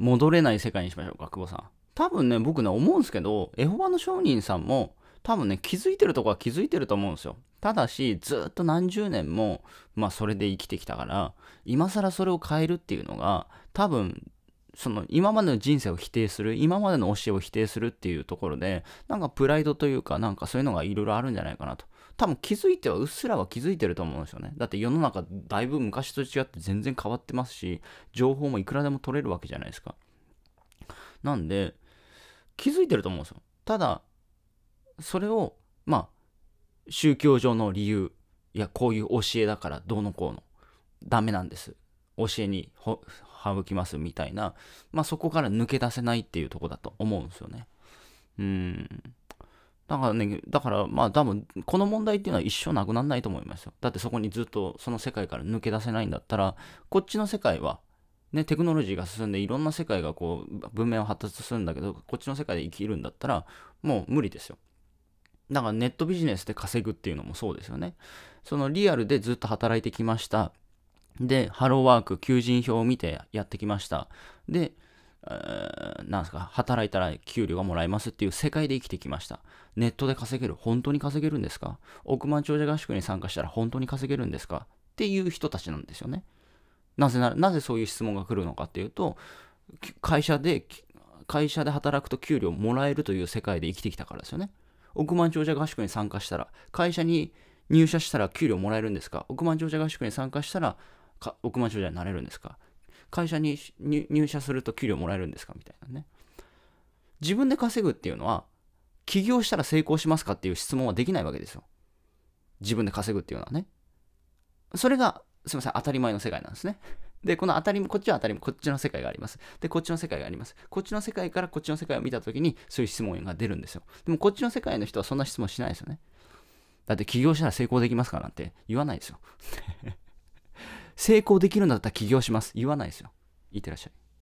戻れない世界にしましょうか、久保さん。多分ね、僕ね、思うんですけど、エホバの商人さんも、多分ね、気づいてるとこは気づいてると思うんですよ。ただし、ずっと何十年も、まあ、それで生きてきたから、今更それを変えるっていうのが、多分、その今までの人生を否定する今までの教えを否定するっていうところでなんかプライドというかなんかそういうのがいろいろあるんじゃないかなと多分気づいてはうっすらは気づいてると思うんですよねだって世の中だいぶ昔と違って全然変わってますし情報もいくらでも取れるわけじゃないですかなんで気づいてると思うんですよただそれをまあ宗教上の理由いやこういう教えだからどうのこうのダメなんです教えに省きますみたいなまあそこから抜け出せないっていうとこだと思うんですよねうんだからね、だからまあ多分、この問題っていうのは一生なくならないと思いますよ。だってそこにずっとその世界から抜け出せないんだったら、こっちの世界は、ね、テクノロジーが進んでいろんな世界がこう、文明を発達するんだけど、こっちの世界で生きるんだったら、もう無理ですよ。だからネットビジネスで稼ぐっていうのもそうですよね。そのリアルでずっと働いてきました。で、ハローワーク、求人票を見てやってきました。で、何すか、働いたら給料がもらえますっていう世界で生きてきました。ネットで稼げる本当に稼げるんですか億万長者合宿に参加したら本当に稼げるんですかっていう人たちなんですよね。なぜな、なぜそういう質問が来るのかっていうと、会社で、会社で働くと給料もらえるという世界で生きてきたからですよね。億万長者合宿に参加したら、会社に入社したら給料もらえるんですか億万長者合宿に参加したら、億万長者になれるんですか会社に入社すると給料もらえるんですかみたいなね。自分で稼ぐっていうのは、起業したら成功しますかっていう質問はできないわけですよ。自分で稼ぐっていうのはね。それが、すいません、当たり前の世界なんですね。で、この当たり、も、こっちは当たり、も、こっちの世界があります。で、こっちの世界があります。こっちの世界からこっちの世界を見たときに、そういう質問が出るんですよ。でも、こっちの世界の人はそんな質問しないですよね。だって、起業したら成功できますかなんて言わないですよ。成功できるんだったら起業します。言わないですよ。いってらっしゃい。